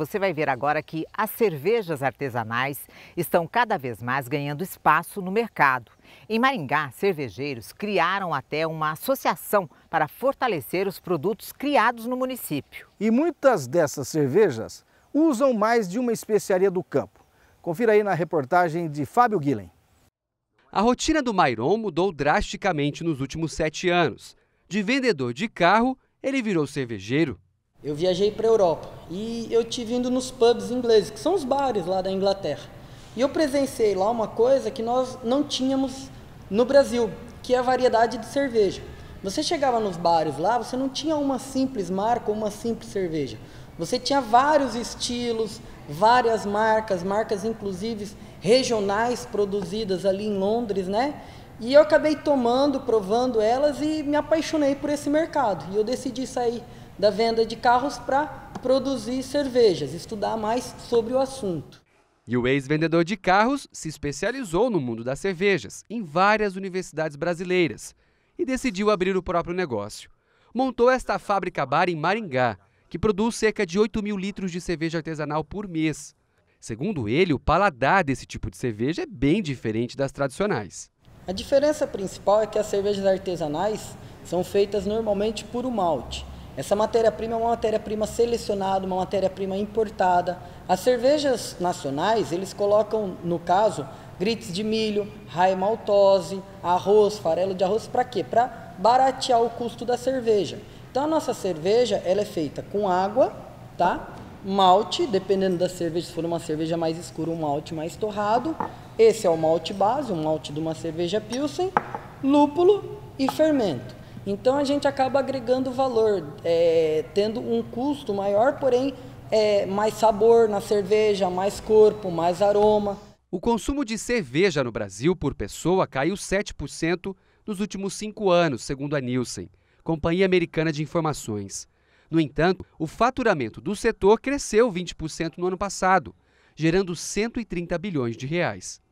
você vai ver agora que as cervejas artesanais estão cada vez mais ganhando espaço no mercado. Em Maringá, cervejeiros criaram até uma associação para fortalecer os produtos criados no município. E muitas dessas cervejas usam mais de uma especiaria do campo. Confira aí na reportagem de Fábio Guilen. A rotina do Mairon mudou drasticamente nos últimos sete anos. De vendedor de carro, ele virou cervejeiro. Eu viajei para a Europa e eu tive indo nos pubs ingleses, que são os bares lá da Inglaterra. E eu presenciei lá uma coisa que nós não tínhamos no Brasil, que é a variedade de cerveja. Você chegava nos bares lá, você não tinha uma simples marca ou uma simples cerveja. Você tinha vários estilos, várias marcas, marcas inclusive regionais produzidas ali em Londres, né? E eu acabei tomando, provando elas e me apaixonei por esse mercado. E eu decidi sair da venda de carros para produzir cervejas, estudar mais sobre o assunto. E o ex-vendedor de carros se especializou no mundo das cervejas em várias universidades brasileiras e decidiu abrir o próprio negócio. Montou esta fábrica bar em Maringá, que produz cerca de 8 mil litros de cerveja artesanal por mês. Segundo ele, o paladar desse tipo de cerveja é bem diferente das tradicionais. A diferença principal é que as cervejas artesanais são feitas normalmente por um malte, essa matéria-prima é uma matéria-prima selecionada, uma matéria-prima importada. As cervejas nacionais, eles colocam, no caso, grits de milho, raia maltose, arroz, farelo de arroz, para quê? Para baratear o custo da cerveja. Então a nossa cerveja, ela é feita com água, tá? Malte, dependendo da cerveja, se for uma cerveja mais escura, um malte mais torrado. Esse é o malte base, um malte de uma cerveja Pilsen, lúpulo e fermento. Então a gente acaba agregando valor, é, tendo um custo maior, porém é, mais sabor na cerveja, mais corpo, mais aroma. O consumo de cerveja no Brasil por pessoa caiu 7% nos últimos cinco anos, segundo a Nielsen, Companhia Americana de Informações. No entanto, o faturamento do setor cresceu 20% no ano passado, gerando 130 bilhões de reais.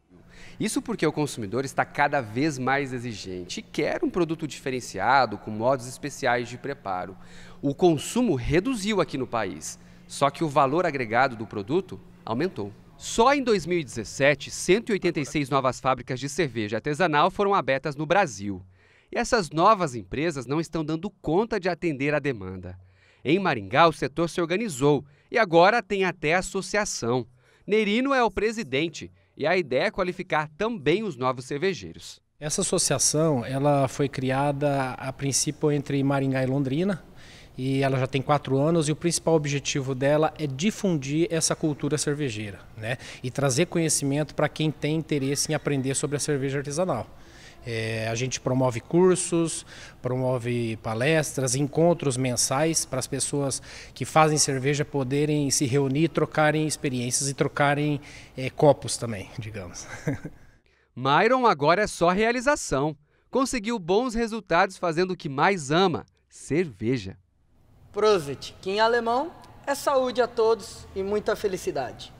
Isso porque o consumidor está cada vez mais exigente e quer um produto diferenciado, com modos especiais de preparo. O consumo reduziu aqui no país, só que o valor agregado do produto aumentou. Só em 2017, 186 novas fábricas de cerveja artesanal foram abertas no Brasil. E essas novas empresas não estão dando conta de atender a demanda. Em Maringá, o setor se organizou e agora tem até associação. Nerino é o presidente e a ideia é qualificar também os novos cervejeiros. Essa associação ela foi criada a princípio entre Maringá e Londrina e ela já tem quatro anos e o principal objetivo dela é difundir essa cultura cervejeira né? e trazer conhecimento para quem tem interesse em aprender sobre a cerveja artesanal. É, a gente promove cursos, promove palestras, encontros mensais para as pessoas que fazem cerveja poderem se reunir, trocarem experiências e trocarem é, copos também, digamos. Myron agora é só realização. Conseguiu bons resultados fazendo o que mais ama: cerveja. Prosit, que em alemão é saúde a todos e muita felicidade.